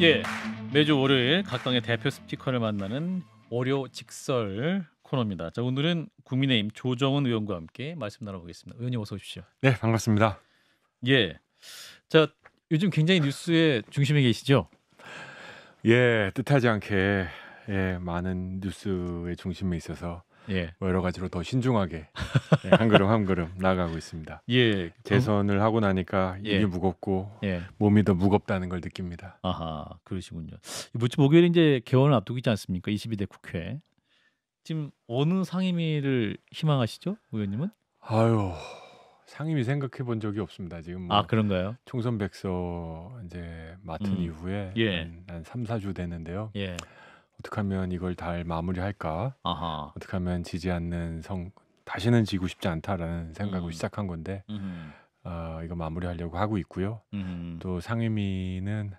예, 매주 월요일 각 당의 대표 스피커를 만나는 월요 직설 코너입니다. 자, 오늘은 국민의힘 조정은 의원과 함께 말씀 나눠보겠습니다. 의원님 어서 오십시오. 네, 반갑습니다. 예, 자 요즘 굉장히 뉴스의 중심에 계시죠? 예, 뜻하지 않게 예, 많은 뉴스의 중심에 있어서 예. 뭐 여러 가지로 더 신중하게 예, 한 걸음 한 걸음 나가고 있습니다. 예, 재선을 하고 나니까 예. 입이 무겁고 예. 몸이 더 무겁다는 걸 느낍니다. 아하, 그러시군요. 무치 목요일 이제 개원을 앞두고 있지 않습니까? 22대 국회. 지금 어느 상임위를 희망하시죠, 의원님은? 아유, 상임위 생각해 본 적이 없습니다. 지금 뭐아 그런가요? 총선 백서 이제 맡은 음. 이후에 예. 한, 한 3, 4주 됐는데요. 예. 어떻게 하면 이걸 잘 마무리할까? 아하. 어떻게 하면 지지 않는 성 다시는 지고 싶지 않다라는 생각을 음. 시작한 건데 음. 어, 이거 마무리하려고 하고 있고요. 음. 또 상임위는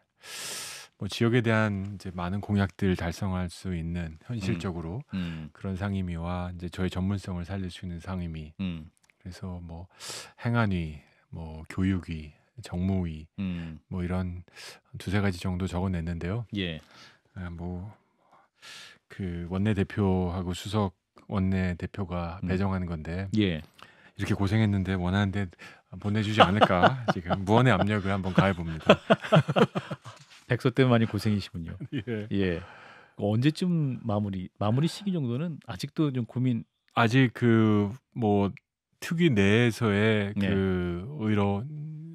뭐 지역에 대한 이제 많은 공약들을 달성할 수 있는 현실적으로 음. 음. 그런 상임위와 이제 저의 전문성을 살릴 수 있는 상임위. 그래서 뭐 행안위, 뭐 교육위, 정무위 뭐 이런 두세 가지 정도 적어냈는데요. 예. 아, 뭐그 원내 대표하고 수석 원내 대표가 음. 배정하는 건데 예. 이렇게 고생했는데 원하는데 보내주지 않을까 지금 무언의 압력을 한번 가해 봅니다. 백서 때문에 많이 고생이시군요. 예. 예. 언제쯤 마무리 마무리 시기 정도는 아직도 좀 고민. 아직 그 뭐 특위 내에서의 네. 그 의로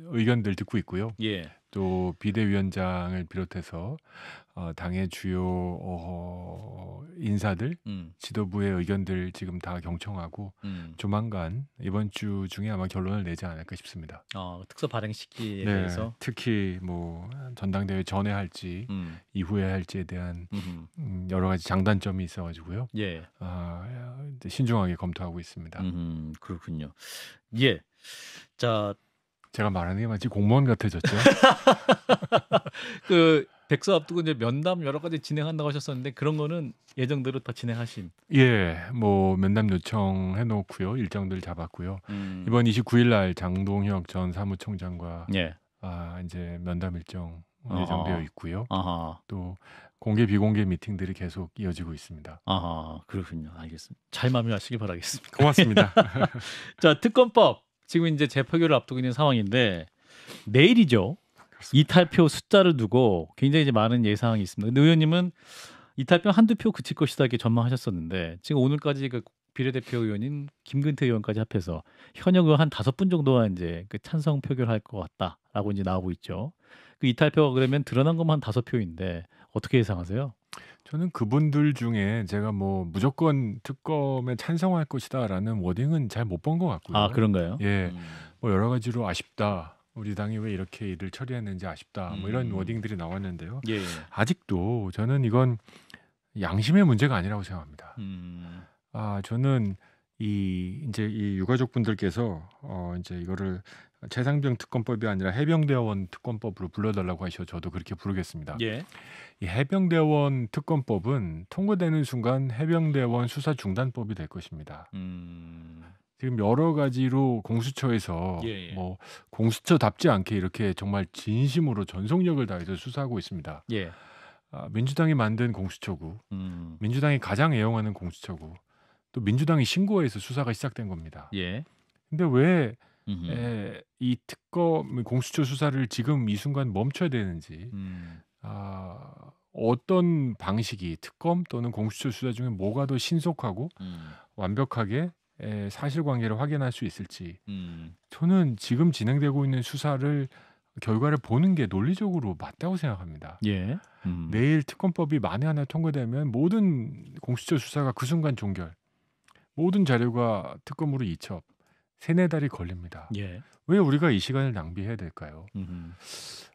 의견들 듣고 있고요. 예. 또 비대위원장을 비롯해서 어, 당의 주요 어, 인사들, 음. 지도부의 의견들 지금 다 경청하고 음. 조만간 이번 주 중에 아마 결론을 내지 않을까 싶습니다. 어, 특수 발행 시기에 네, 대해서 특히 뭐 전당대회 전에 할지 음. 이후에 할지에 대한 음, 여러 가지 장단점이 있어가지고요. 예, 아, 신중하게 검토하고 있습니다. 그렇군요. 예, 자. 제가 말하는 게 마치 공무원 같아졌죠. 그 백서 앞두고 이제 면담 여러 가지 진행한다고 하셨었는데 그런 거는 예정대로 다 진행하신. 예, 뭐 면담 요청해 놓고요. 일정들 잡았고요. 음. 이번 29일 날 장동혁 전 사무총장과 예. 아, 이제 면담 일정 예정되어 있고요. 아하. 또 공개 비공개 미팅들이 계속 이어지고 있습니다. 아, 그렇군요. 알겠습니다. 잘 마무리하시길 바라겠습니다. 고맙습니다. 자, 특검법 지금 이제 재표결을 앞두고 있는 상황인데 내일이죠. 이탈표 숫자를 두고 굉장히 이제 많은 예상이 있습니다. 근데 의원님은 이탈표 한두 표 그칠 것이다 이렇게 전망하셨었는데 지금 오늘까지 그 비례대표 의원인 김근태 의원까지 합해서 현역 의원 한 다섯 분 정도가 이제 그 찬성 표결할 것 같다라고 이제 나오고 있죠. 그 이탈표가 그러면 드러난 것만 다섯 표인데 어떻게 예상하세요? 저는 그분들 중에 제가 뭐 무조건 특검에 찬성할 것이다라는 워딩은 잘 못 본 것 같고요. 아 그런가요? 예, 음. 뭐 여러 가지로 아쉽다. 우리 당이 왜 이렇게 일을 처리했는지 아쉽다. 뭐 이런 음. 워딩들이 나왔는데요. 예, 예. 아직도 저는 이건 양심의 문제가 아니라고 생각합니다. 음. 아, 저는 이 이제 이 유가족 분들께서 어 이제 이거를 최상병 특검법이 아니라 해병대원 특검법으로 불러달라고 하셔 저도 그렇게 부르겠습니다. 예. 이 해병대원 특검법은 통과되는 순간 해병대원 수사 중단법이 될 것입니다. 음. 지금 여러 가지로 공수처에서 예, 예. 뭐 공수처답지 않게 이렇게 정말 진심으로 전속력을 다해서 수사하고 있습니다. 예. 아, 민주당이 만든 공수처고 음. 민주당이 가장 애용하는 공수처고 또 민주당이 신고해서 수사가 시작된 겁니다. 예. 근데 왜 에, 이 특검 공수처 수사를 지금 이 순간 멈춰야 되는지 음. 아, 어떤 방식이 특검 또는 공수처 수사 중에 뭐가 더 신속하고 음. 완벽하게 사실관계를 확인할 수 있을지 음. 저는 지금 진행되고 있는 수사를 결과를 보는 게 논리적으로 맞다고 생각합니다. 예. 음. 내일 특검법이 만에 하나 통과되면 모든 공수처 수사가 그 순간 종결, 모든 자료가 특검으로 이첩, 세네 달이 걸립니다. 예. 왜 우리가 이 시간을 낭비해야 될까요?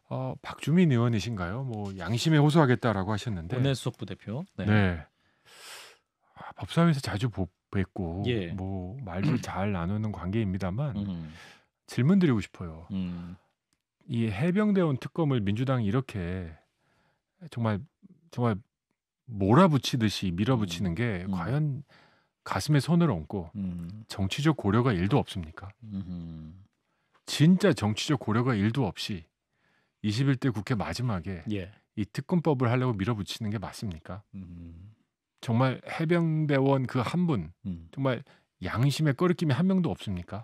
어, 박주민 의원이신가요? 뭐 양심에 호소하겠다라고 하셨는데 원내수석부 대표. 네. 네. 아, 법사위에서 자주 보, 뵙고 예. 뭐 말도 잘 나누는 관계입니다만 음. 질문 드리고 싶어요. 음. 이 해병대원 특검을 민주당이 이렇게 정말 정말 몰아붙이듯이 밀어붙이는 음. 게 음. 과연 가슴에 손을 얹고 음. 정치적 고려가 일도 없습니까? 진짜 정치적 고려가 일도 없이 21대 국회 마지막에 예. 이 특검법을 하려고 밀어붙이는 게 맞습니까? 음. 정말 해병대원 그 한 분, 음. 정말 양심의 꺼리낌이 한 명도 없습니까?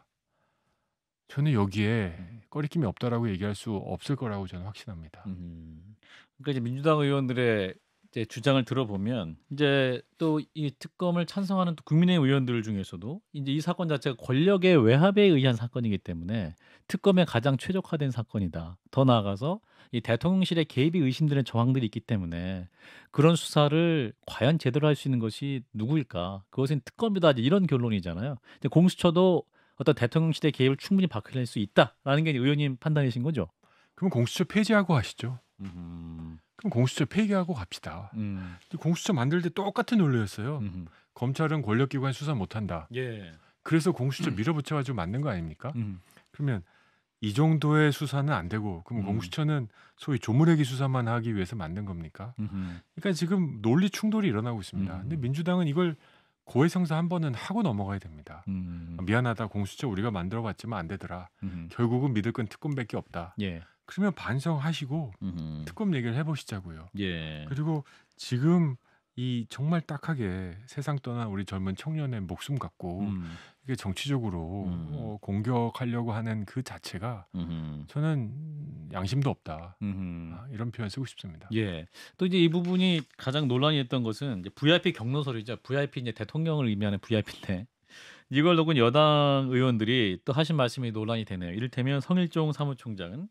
저는 여기에 음. 꺼리낌이 없다라고 얘기할 수 없을 거라고 저는 확신합니다. 음. 그러니까 이제 민주당 의원들의 이제 주장을 들어보면 이제 또 이 특검을 찬성하는 또 국민의 의원들 중에서도 이제 이 사건 자체가 권력의 외압에 의한 사건이기 때문에 특검에 가장 최적화된 사건이다. 더 나아가서 이 대통령실의 개입이 의심되는 정황들이 있기 때문에 그런 수사를 과연 제대로 할 수 있는 것이 누구일까? 그것은 특검이다. 이런 결론이잖아요. 공수처도 어떤 대통령실의 개입을 충분히 박해낼 수 있다라는 게 의원님 판단이신 거죠. 그럼 공수처 폐지하고 하시죠. 그럼 공수처 폐기하고 갑시다. 음... 공수처 만들 때 똑같은 논리였어요. 음... 검찰은 권력기관 수사 못한다. 예. 그래서 공수처 음. 밀어붙여가지고 만든 거 아닙니까? 음. 그러면 이 정도의 수사는 안 되고 그럼 음. 공수처는 소위 조무래기 수사만 하기 위해서 만든 겁니까? 음흠. 그러니까 지금 논리 충돌이 일어나고 있습니다. 음. 근데 민주당은 이걸 고해성사 한 번은 하고 넘어가야 됩니다. 음. 미안하다 공수처 우리가 만들어봤지만 안 되더라. 음. 결국은 믿을 건 특검밖에 없다. 예. 그러면 반성하시고 특검 얘기를 해보시자고요. 예. 그리고 지금 이 정말 딱하게 세상 떠난 우리 젊은 청년의 목숨 갖고 음. 이게 정치적으로 음. 어, 공격하려고 하는 그 자체가 음흠. 저는 양심도 없다 아, 이런 표현 쓰고 싶습니다. 예. 또 이제 이 부분이 가장 논란이 했던 것은 이제 VIP 경로설이죠. VIP 이제 대통령을 의미하는 VIP인데 이걸 놓고 여당 의원들이 또 하신 말씀이 논란이 되네요. 이를테면 성일종 사무총장은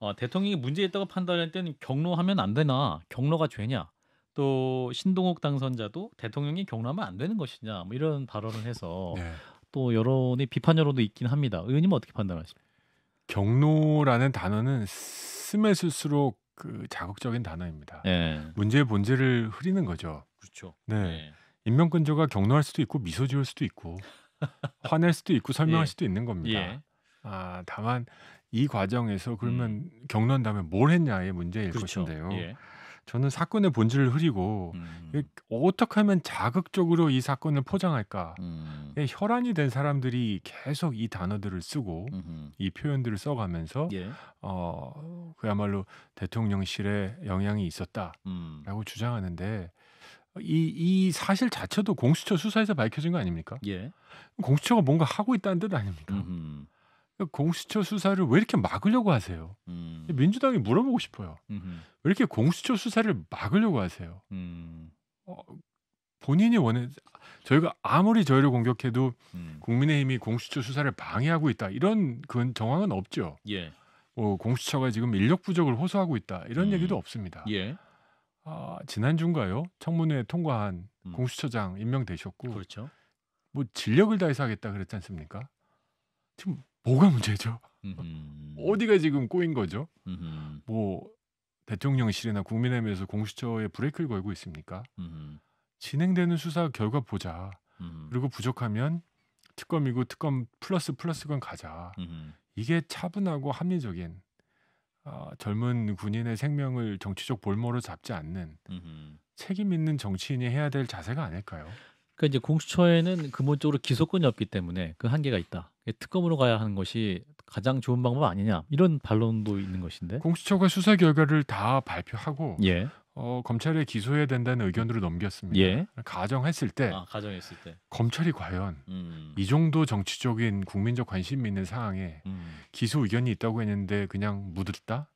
어, 대통령이 문제 있다고 판단할 때는 경로하면 안 되나 경로가 죄냐 또 신동욱 당선자도 대통령이 경로하면 안 되는 것이냐 뭐 이런 발언을 해서 네. 또 여론의 비판 여론도 있긴 합니다. 의원님은 어떻게 판단하십니까? 경로라는 단어는 쓰면 쓸수록 그 자극적인 단어입니다. 네. 문제의 본질을 흐리는 거죠. 그렇죠. 네. 네. 인명근조가 경로할 수도 있고 미소 지을 수도 있고 화낼 수도 있고 설명할 예. 수도 있는 겁니다. 예. 아 다만 이 과정에서 그러면 음. 경로한 다음에 뭘 했냐의 문제일 그렇죠. 것인데요. 예. 저는 사건의 본질을 흐리고 음. 어떻게 하면 자극적으로 이 사건을 포장할까 음. 예, 혈안이 된 사람들이 계속 이 단어들을 쓰고 음흠. 이 표현들을 써가면서 예. 어, 그야말로 대통령실에 영향이 있었다라고 음. 주장하는데 이, 이 사실 자체도 공수처 수사에서 밝혀진 거 아닙니까? 예. 공수처가 뭔가 하고 있다는 뜻 아닙니까? 음흠. 공수처 수사를 왜 이렇게 막으려고 하세요? 음. 민주당이 물어보고 싶어요. 음흠. 왜 이렇게 공수처 수사를 막으려고 하세요? 음. 어, 본인이 원해 저희가 아무리 저희를 공격해도 음. 국민의힘이 공수처 수사를 방해하고 있다 이런 그건 정황은 없죠. 예. 어, 공수처가 지금 인력 부족을 호소하고 있다 이런 음. 얘기도 없습니다. 예. 아, 지난 주인가요? 청문회 통과한 음. 공수처장 임명되셨고, 그렇죠. 뭐 진력을 다해서 하겠다 그랬지 않습니까? 지금 뭐가 문제죠? 어디가 지금 꼬인 거죠? 뭐 대통령실이나 국민의힘에서 공수처에 브레이크를 걸고 있습니까? 진행되는 수사 결과 보자. 그리고 부족하면 특검이고 특검 플러스 플러스건 가자. 이게 차분하고 합리적인 어, 젊은 군인의 생명을 정치적 볼모로 잡지 않는 책임 있는 정치인이 해야 될 자세가 아닐까요? 그러니까 이제 공수처에는 근본적으로 기소권이 없기 때문에 그 한계가 있다. 특검으로 가야 하는 것이 가장 좋은 방법 아니냐 이런 반론도 있는 것인데 공수처가 수사 결과를 다 발표하고 예. 어, 검찰에 기소해야 된다는 의견으로 넘겼습니다. 예. 가정했을 때, 아, 가정했을 때 검찰이 과연 음. 이 정도 정치적인 국민적 관심 이 있는 상황에 음. 기소 의견이 있다고 했는데 그냥 묻었다?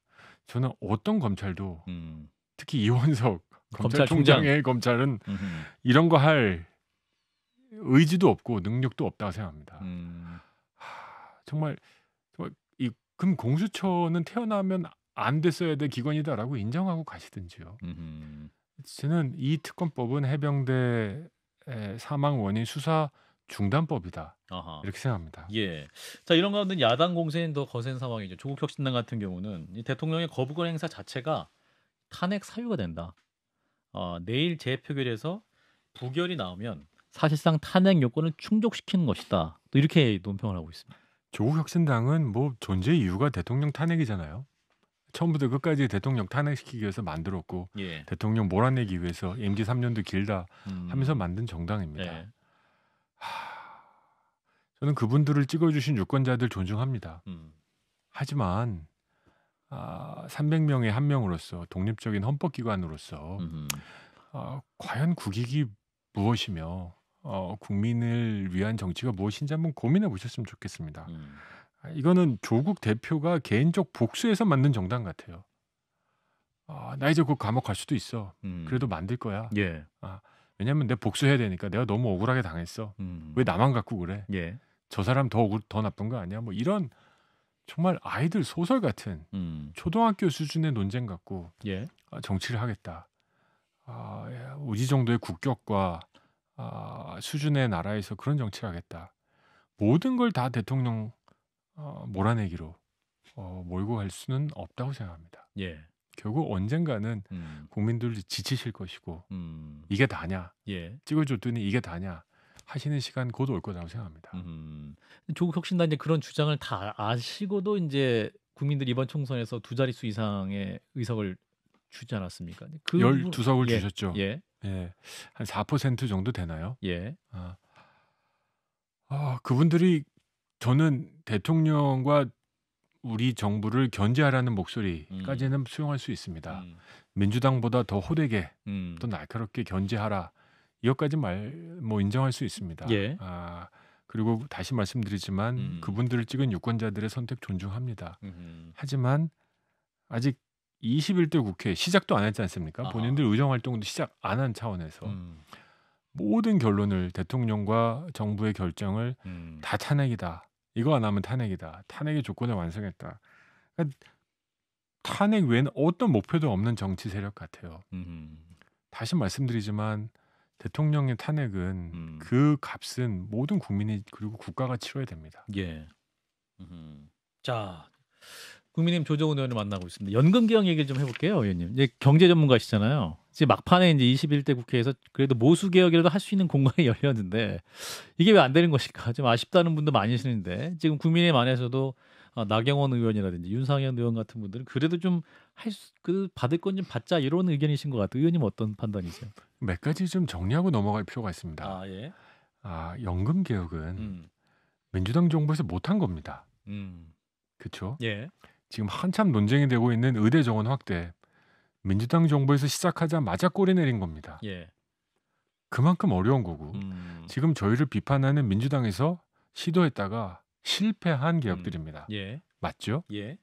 저는 어떤 검찰도 음. 특히 이원석 검찰총장의 검찰은 이런 거할 의지도 없고 능력도 없다고 생각합니다. 음. 하, 정말, 정말 이 금공수처는 태어나면 안 됐어야 될 기관이다라고 인정하고 가시든지요. 음흠. 저는 이 특검법은 해병대 사망 원인 수사 중단법이다 아하. 이렇게 생각합니다. 예, 자 이런 가운데 야당 공세는 더 거센 상황이죠. 조국 혁신당 같은 경우는 이 대통령의 거부권 행사 자체가 탄핵 사유가 된다. 어, 내일 재표결에서 부결이 나오면 사실상 탄핵 요건을 충족시키는 것이다. 또 이렇게 논평을 하고 있습니다. 조국혁신당은 뭐 존재 이유가 대통령 탄핵이잖아요. 처음부터 끝까지 대통령 탄핵시키기 위해서 만들었고 예. 대통령 몰아내기 위해서 임기 3년도 길다 음. 하면서 만든 정당입니다. 예. 하... 저는 그분들을 찍어주신 유권자들 존중합니다. 음. 하지만 아, 300명의 한 명으로서 독립적인 헌법기관으로서 음. 아, 과연 국익이 무엇이며 어, 국민을 위한 정치가 무엇인지 한번 고민해 보셨으면 좋겠습니다. 음. 아, 이거는 조국 대표가 개인적 복수에서 만든 정당 같아요. 아, 나 이제 곧 감옥 갈 수도 있어. 음. 그래도 만들 거야. 예. 아, 왜냐면 내 복수해야 되니까 내가 너무 억울하게 당했어. 음. 왜 나만 갖고 그래? 예. 저 사람 더 억울 더 나쁜 거 아니야? 뭐 이런 정말 아이들 소설 같은 음. 초등학교 수준의 논쟁 갖고 예. 아, 정치를 하겠다. 아, 우리 정도의 국격과 아, 수준의 나라에서 그런 정치를 하겠다. 모든 걸 다 대통령 어, 몰아내기로 어, 몰고 갈 수는 없다고 생각합니다. 예. 결국 언젠가는 음. 국민들이 지치실 것이고 음. 이게 다냐 예. 찍어줬더니 이게 다냐 하시는 시간 곧 올 거라고 생각합니다. 음. 조국 혁신단 이제 그런 주장을 다 아시고도 이제 국민들 이번 총선에서 두 자릿수 이상의 의석을 주지 않았습니까? 그 12석을 예. 주셨죠. 예. 예. 한4% 정도 되나요? 예. 아. 아, 그분들이 저는 대통령과 우리 정부를 견제하라는 목소리까지는 음. 수용할 수 있습니다. 음. 민주당보다 더 호되게, 음. 더 날카롭게 견제하라. 이것까지 말, 뭐 인정할 수 있습니다. 예. 아, 그리고 다시 말씀드리지만 음. 그분들을 찍은 유권자들의 선택 존중합니다. 하지만 아직 21대 국회 시작도 안 했지 않습니까? 아 본인들 의정 활동도 시작 안 한 차원에서 음. 모든 결론을 대통령과 정부의 결정을 음. 다 탄핵이다. 이거 안 하면 탄핵이다. 탄핵의 조건을 완성했다. 그러니까 탄핵 외에는 어떤 목표도 없는 정치 세력 같아요. 음. 다시 말씀드리지만 대통령의 탄핵은 음. 그 값은 모든 국민이 그리고 국가가 치러야 됩니다. 예. 자 국민의힘 조정훈 의원을 만나고 있습니다. 연금 개혁 얘기를 좀 해볼게요, 의원님. 이제 경제 전문가시잖아요. 지금 막판에 이제 21대 국회에서 그래도 모수 개혁이라도 할 수 있는 공간이 열렸는데 이게 왜 안 되는 것일까? 좀 아쉽다는 분도 많으시는데 지금 국민의힘 안에서도 어, 나경원 의원이라든지 윤상현 의원 같은 분들은 그래도 좀 할 그 받을 건 좀 받자 이런 의견이신 것 같아요. 의원님 어떤 판단이세요? 몇 가지 좀 정리하고 넘어갈 필요가 있습니다. 아 예. 아 연금 개혁은 음. 민주당 정부에서 못한 겁니다. 음. 그렇죠? 예. 지금 한참 논쟁이 되고 있는 의대 정원 확대 민주당 정부에서 시작하자마자 꼬리 내린 겁니다. 예. 그만큼 어려운 거고 음. 지금 저희를 비판하는 민주당에서 시도했다가 실패한 개혁들입니다. 음. 예. 맞죠? 예.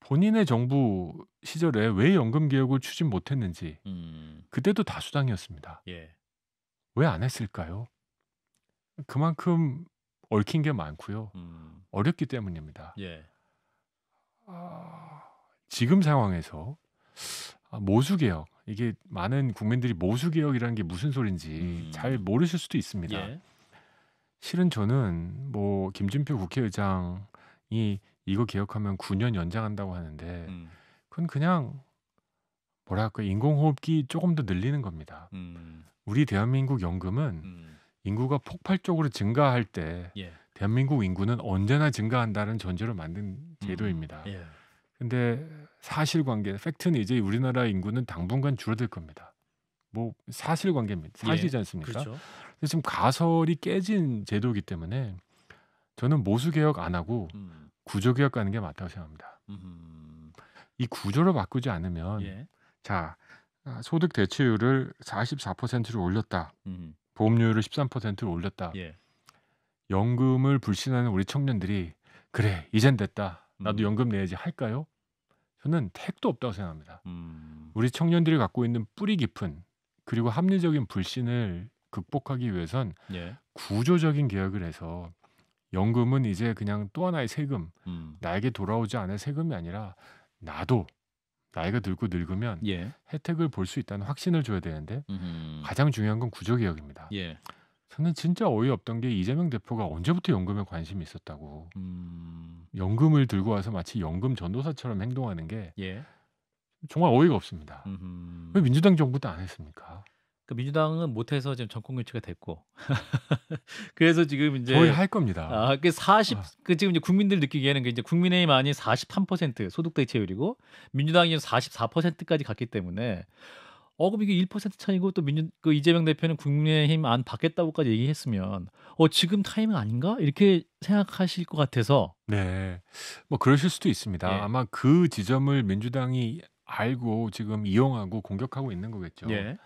본인의 정부 시절에 왜 연금 개혁을 추진 못했는지 음. 그때도 다수당이었습니다. 예. 왜 안 했을까요? 그만큼 얽힌 게 많고요. 음. 어렵기 때문입니다. 예. 아, 지금 상황에서 아, 모수개혁 이게 많은 국민들이 모수개혁이라는 게 무슨 소린지 음. 잘 모르실 수도 있습니다. 예. 실은 저는 뭐 김진표 국회의장이 이거 개혁하면 9년 연장한다고 하는데 음. 그건 그냥 뭐랄까 인공호흡기 조금 더 늘리는 겁니다. 음. 우리 대한민국 연금은 음. 인구가 폭발적으로 증가할 때 예. 대한민국 인구는 언제나 증가한다는 전제로 만든 제도입니다. 음, 예. 데 사실관계, 팩트는 이제 우리나라 인구는 당분간 줄어들 겁니다. 뭐 사실관계입니다. 예, 사실이지 않습니까? 예, 그렇죠. 근데 지금 가설이 깨진 제도이기 때문에 저는 모수 개혁 안 하고 음. 구조 개혁 가는 게 맞다고 생각합니다. 음. 이 구조를 바꾸지 않으면 예. 자 아, 소득 대체율을 44%로 올렸다, 음. 보험료율을 13%로 올렸다. 예. 연금을 불신하는 우리 청년들이 그래 이젠 됐다 나도 음. 연금 내야지 할까요? 저는 택도 없다고 생각합니다. 음. 우리 청년들이 갖고 있는 뿌리 깊은 그리고 합리적인 불신을 극복하기 위해선 예. 구조적인 개혁을 해서 연금은 이제 그냥 또 하나의 세금 음. 나에게 돌아오지 않을 세금이 아니라 나도 나이가 들고 늙으면 예. 혜택을 볼 수 있다는 확신을 줘야 되는데 음흠. 가장 중요한 건 구조 개혁입니다. 예. 저는 진짜 어이없던 게 이재명 대표가 언제부터 연금에 관심이 있었다고 음. 연금을 들고 와서 마치 연금 전도사처럼 행동하는 게 예. 정말 어이가 없습니다. 음흠. 왜 민주당 정부 도안 했습니까? 그 민주당은 못해서 지금 정권 교체가 됐고 그래서 지금 이제 거의 할 겁니다. 아, 그 40, 아. 그 지금 이제 국민들 느끼기에는 그 이제 국민의힘 아닌 43% 소득 대체율이고 민주당이 44%까지 갔기 때문에 어급 이게 1% 차이고 또 민주 그 이재명 대표는 국민의힘 안 받겠다고까지 얘기했으면 어 지금 타이밍 아닌가 이렇게 생각하실 것 같아서 네뭐 그러실 수도 있습니다 예. 아마 그 지점을 민주당이 알고 지금 이용하고 공격하고 있는 거겠죠 예.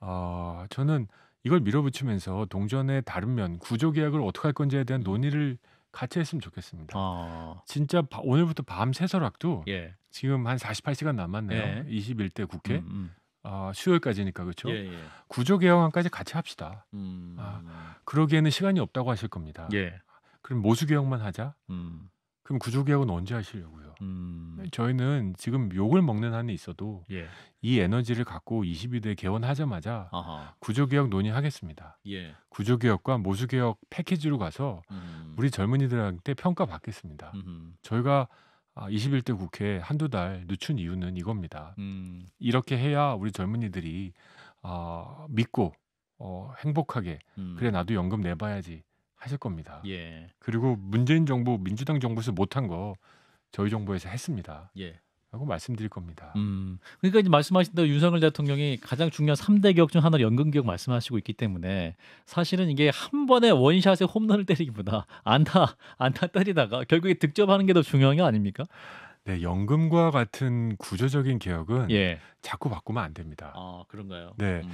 어, 저는 이걸 밀어붙이면서 동전의 다른 면 구조 계약을 어떻게 할 건지에 대한 논의를 같이 했으면 좋겠습니다. 아... 진짜 바, 오늘부터 밤 새서락도 예. 지금 한 48시간 남았네요. 예. 21대 국회. 음, 음. 아, 수요일까지니까 그렇죠. 예, 예. 구조 개혁안까지 같이 합시다. 음... 아, 그러기에는 시간이 없다고 하실 겁니다. 예. 그럼 모수 개혁만 하자. 음... 그럼 구조 개혁은 언제 하시려고요? 음... 저희는 지금 욕을 먹는 한이 있어도 예. 이 에너지를 갖고 22대 개원하자마자 구조 개혁 논의하겠습니다. 예. 구조 개혁과 모수 개혁 패키지로 가서 음. 우리 젊은이들한테 평가 받겠습니다. 저희가 21대 아, 국회 한두 달 늦춘 이유는 이겁니다. 음. 이렇게 해야 우리 젊은이들이 어, 믿고 어, 행복하게 음. 그래 나도 연금 내봐야지 하실 겁니다. 예. 그리고 문재인 정부 민주당 정부에서 못한 거 저희 정부에서 했습니다. 예. 라고 말씀드릴 겁니다. 음, 그러니까 이제 말씀하신 대로 윤석열 대통령이 가장 중요한 3대 개혁 중 하나로 연금 개혁 말씀하시고 있기 때문에 사실은 이게 한 번에 원샷에 홈런을 때리기보다 안타 안타 때리다가 결국에 득점하는 게 더 중요한 게 아닙니까? 네, 연금과 같은 구조적인 개혁은 예. 자꾸 바꾸면 안 됩니다. 아, 그런가요? 네, 음.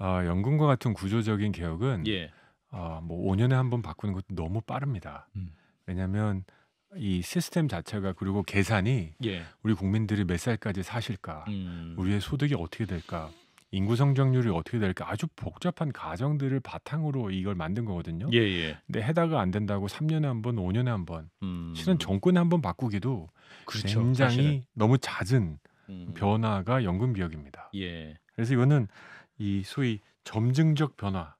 어, 연금과 같은 구조적인 개혁은 예. 어, 뭐 5년에 한 번 바꾸는 것도 너무 빠릅니다. 음. 왜냐하면 이 시스템 자체가 그리고 계산이 예. 우리 국민들이 몇 살까지 사실까, 음. 우리의 소득이 어떻게 될까, 인구 성장률이 어떻게 될까 아주 복잡한 가정들을 바탕으로 이걸 만든 거거든요. 예, 예. 근데 해다가 안 된다고 3년에 한 번, 5년에 한 번, 음. 실은 정권 에한 번 바꾸기도 그렇죠, 굉장히 사실은. 너무 잦은 음. 변화가 연금 비혁입니다 예. 그래서 이거는 이 소위 점증적 변화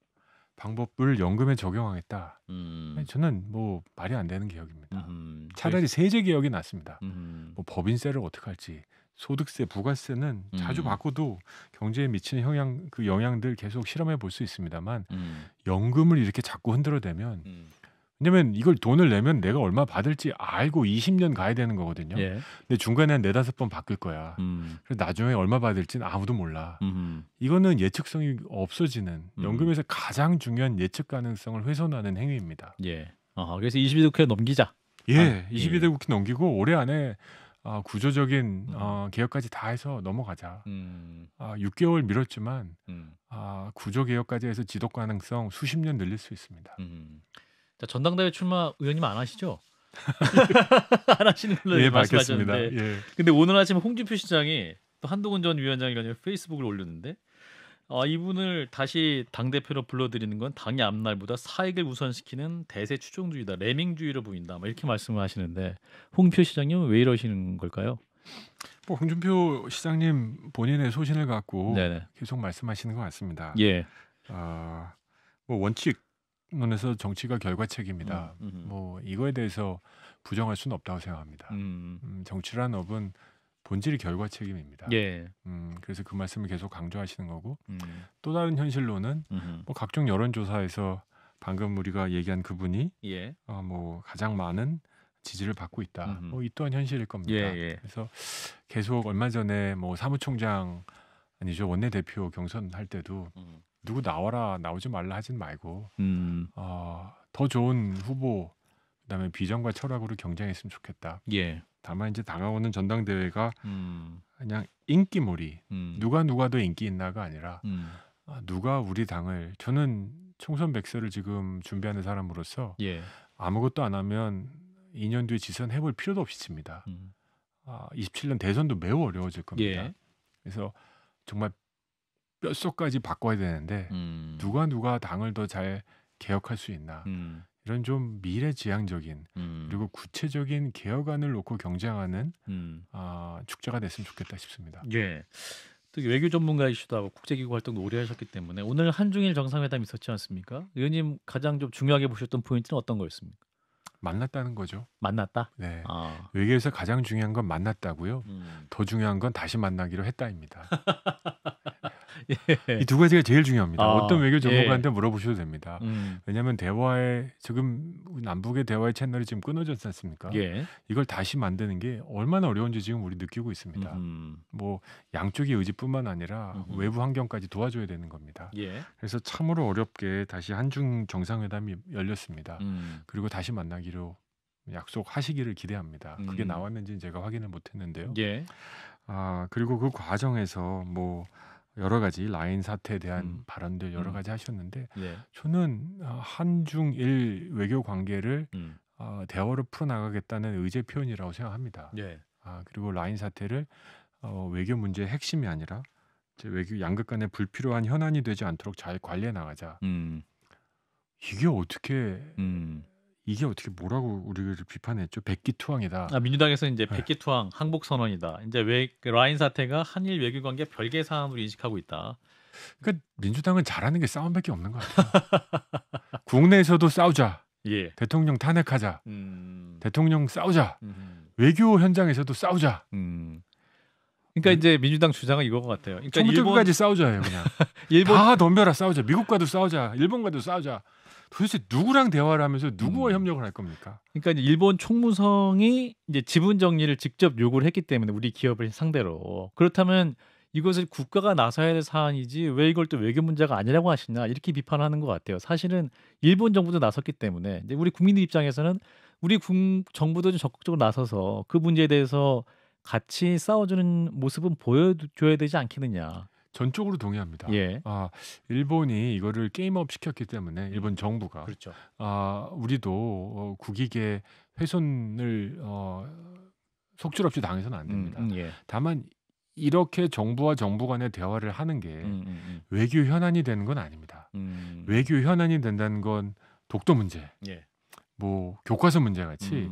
방법을 연금에 적용하겠다. 음. 저는 뭐 말이 안 되는 개혁입니다. 음. 차라리 그 세제 개혁이 낫습니다. 음. 뭐 법인세를 어떻게 할지 소득세, 부가세는 자주 음. 바꿔도 경제에 미치는 영향 그 영향들 계속 실험해 볼 수 있습니다만 음. 연금을 이렇게 자꾸 흔들어대면 음. 왜냐면 이걸 돈을 내면 내가 얼마 받을지 알고 20년 가야 되는 거거든요. 예. 근데 중간에 한 네다섯 번 바뀔 거야. 음. 그래서 나중에 얼마 받을지는 아무도 몰라. 음흠. 이거는 예측성이 없어지는 음. 연금에서 가장 중요한 예측 가능성을 훼손하는 행위입니다. 예. 아, 그래서 22대 국회 넘기자. 예, 아, 22대 예. 국회 넘기고 올해 안에 어, 구조적인 음. 어, 개혁까지 다 해서 넘어가자. 음. 아, 6개월 미뤘지만 음. 아, 구조 개혁까지 해서 지속 가능성 수십 년 늘릴 수 있습니다. 음. 자, 전당대회 출마 의원님 안 하시죠? 안 하시는 걸로 예, 말씀하셨는데. 맞겠습 예. 근데 오늘 아침 홍준표 시장이 또 한동훈 전 위원장이라는 페이스북을 올렸는데 아, 이분을 다시 당 대표로 불러들이는 건 당의 앞날보다 사익을 우선시키는 대세 추종주의다, 레밍주의로 보인다. 막 이렇게 말씀을 하시는데 홍표 시장님은 왜 이러시는 걸까요? 뭐 홍준표 시장님 본인의 소신을 갖고 네네. 계속 말씀하시는 것 같습니다. 예. 어, 뭐 원칙 면에서 정치가 결과책입니다. 음, 음, 뭐 이거에 대해서 부정할 수는 없다고 생각합니다. 음. 음, 정치란 업은 본질이 결과 책임입니다. 예. 음, 그래서 그 말씀을 계속 강조하시는 거고 음. 또 다른 현실로는 음뭐 각종 여론조사에서 방금 우리가 얘기한 그분이 예. 어, 뭐 가장 많은 지지를 받고 있다. 뭐 이 또한 현실일 겁니다. 예, 예, 그래서 계속 얼마 전에 뭐 사무총장 아니죠 원내대표 경선할 때도 음. 누구 나와라 나오지 말라 하진 말고 음. 어, 더 좋은 후보 그다음에 비전과 철학으로 경쟁했으면 좋겠다. 예. 다만 이제 다가오는 전당대회가 음. 그냥 인기몰이 음. 누가 누가 더 인기 있나가 아니라 아, 누가 우리 당을 저는 총선 백서를 지금 준비하는 사람으로서 예. 아무것도 안 하면 2년 뒤에 지선 해볼 필요도 없이 집니다. 아, 27년 대선도 매우 어려워질 겁니다. 예. 그래서 정말 몇속까지 바꿔야 되는데 음. 누가 누가 당을 더 잘 개혁할 수 있나 음. 이런 좀 미래지향적인 음. 그리고 구체적인 개혁안을 놓고 경쟁하는 어, 축제가 됐으면 좋겠다 싶습니다. 예. 특히 외교 전문가이시다 하고 국제기구 활동도 오래 하셨기 때문에 오늘 한중일 정상회담 있었지 않습니까? 의원님 가장 좀 중요하게 보셨던 포인트는 어떤 거였습니까? 만났다는 거죠. 만났다. 네. 아. 외교에서 가장 중요한 건 만났다고요. 음. 더 중요한 건 다시 만나기로 했다입니다. 예. 이두 가지가 제일 중요합니다. 아, 어떤 외교 전문가한테 예. 물어보셔도 됩니다. 음. 왜냐하면 대화의 지금 남북의 대화의 채널이 지금 끊어졌지 않습니까? 예. 이걸 다시 만드는 게 얼마나 어려운지 지금 우리 느끼고 있습니다. 음. 뭐 양쪽의 의지뿐만 아니라 음. 외부 환경까지 도와줘야 되는 겁니다. 예. 그래서 참으로 어렵게 다시 한중 정상회담이 열렸습니다. 음. 그리고 다시 만나기로 약속하시기를 기대합니다. 그게 음. 나왔는지는 제가 확인을 못했는데요. 예. 아 그리고 그 과정에서 뭐 여러 가지 라인 사태에 대한 음. 발언들 여러 음. 가지 하셨는데 네. 저는 어, 한중일 외교 관계를 음. 어, 대화로 풀어나가겠다는 의제 표현이라고 생각합니다. 네. 아, 그리고 라인 사태를 어, 외교 문제의 핵심이 아니라 제 외교 양극 간의 불필요한 현안이 되지 않도록 잘 관리해 나가자. 음. 이게 어떻게 음. 이게 어떻게 뭐라고 우리를 비판했죠? 백기투항이다. 아, 민주당에서 이제 네. 백기투항, 항복 선언이다. 이제 외, 라인 사태가 한일 외교 관계 별개 사안으로 인식하고 있다. 그러니까 민주당은 잘하는 게 싸움밖에 없는 것 같아요. 국내에서도 싸우자. 예. 대통령 탄핵하자. 음... 대통령 싸우자. 음... 외교 현장에서도 싸우자. 음... 그러니까 음. 이제 민주당 주장은 이거 같아요. 그러니까 일본까지 싸우자요 그냥. 일본 다 덤벼라 싸우자. 미국과도 싸우자. 일본과도 싸우자. 도대체 누구랑 대화를 하면서 누구와 음. 협력을 할 겁니까? 그러니까 일본 총무성이 이제 지분 정리를 직접 요구를 했기 때문에 우리 기업을 상대로 그렇다면 이것을 국가가 나서야 될 사안이지 왜 이걸 또 외교 문제가 아니라고 하시냐 이렇게 비판하는 것 같아요. 사실은 일본 정부도 나섰기 때문에 우리 국민들 입장에서는 우리 국, 정부도 좀 적극적으로 나서서 그 문제에 대해서 같이 싸워주는 모습은 보여줘야 되지 않겠느냐. 전적으로 동의합니다. 예. 아, 일본이 이거를 게임업 시켰기 때문에 일본 정부가 그렇죠. 아, 우리도 어, 국익의 훼손을 어, 속출없이 당해서는 안 됩니다. 음, 음, 예. 다만 이렇게 정부와 정부 간의 대화를 하는 게 음, 음, 음. 외교 현안이 되는 건 아닙니다. 음. 외교 현안이 된다는 건 독도 문제, 예. 뭐 교과서 문제 같이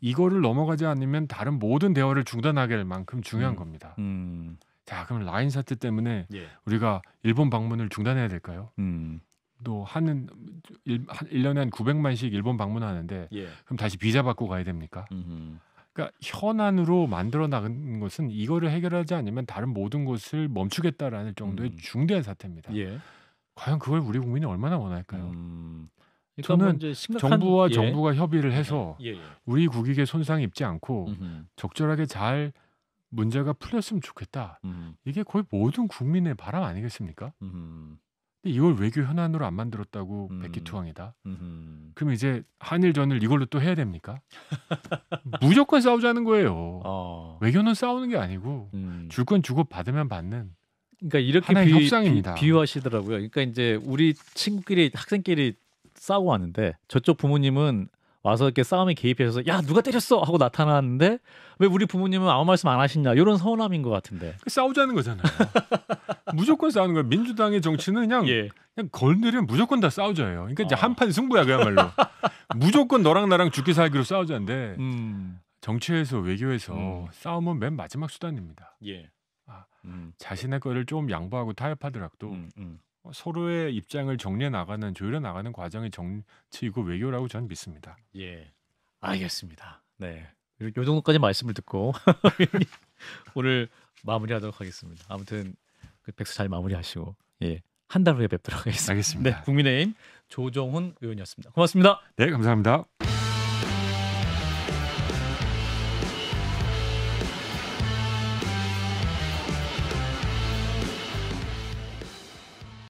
이거를 넘어가지 않으면 다른 모든 대화를 중단하게 될 만큼 중요한 겁니다. 자, 그럼 라인 사태 때문에 예. 우리가 일본 방문을 중단해야 될까요? 음. 또 하는 일, 년에한 900만씩 일본 방문하는데 예. 그럼 다시 비자 받고 가야 됩니까? 음흠. 그러니까 현안으로 만들어 나가는 것은 이거를 해결하지 않으면 다른 모든 것을 멈추겠다라는 정도의 음. 중대한 사태입니다. 예. 과연 그걸 우리 국민이 얼마나 원할까요? 음. 그러니까 저는 뭐 심각한... 정부와 예. 정부가 협의를 해서 예, 예. 우리 국익에 손상 입지 않고 음흠. 적절하게 잘 문제가 풀렸으면 좋겠다. 음. 이게 거의 모든 국민의 바람 아니겠습니까? 음. 근데 이걸 외교 현안으로 안 만들었다고 음. 백기투항이다. 음. 그럼 이제 한일전을 이걸로 또 해야 됩니까? 무조건 싸우자는 거예요. 어. 외교는 싸우는 게 아니고 음. 줄건 주고 받으면 받는. 그러니까 이렇게 비, 협상입니다. 비, 비유하시더라고요. 그러니까 이제 우리 친구끼리 학생끼리 싸우고 왔는데 저쪽 부모님은 와서 이렇게 싸움에 개입해서 야 누가 때렸어 하고 나타났는데 왜 우리 부모님은 아무 말씀 안 하시냐 이런 서운함인 것 같은데 그 싸우자는 거잖아요. 무조건 싸우는 거예요. 민주당의 정치는 그냥 예. 그냥 걸들은 무조건 다 싸우자예요. 그러니까 이제 아. 한판 승부야 그야말로 무조건 너랑 나랑 죽기 살기로 싸우자인데 음. 정치에서 외교에서 음. 싸움은 맨 마지막 수단입니다. 예. 아, 음. 자신의 거를 좀 양보하고 타협하더라도 음, 음. 어, 서로의 입장을 정리해 나가는 조율해 나가는 과정이 정치이고 외교라고 저는 믿습니다. 예. 알겠습니다. 네. 요, 요 정도까지 말씀을 듣고 오늘 마무리하도록 하겠습니다. 아무튼 그 백수 잘 마무리하시고 예. 한 달 후에 뵙도록 하겠습니다. 알겠습니다. 네, 국민의힘 조정훈 의원이었습니다. 고맙습니다. 네, 감사합니다.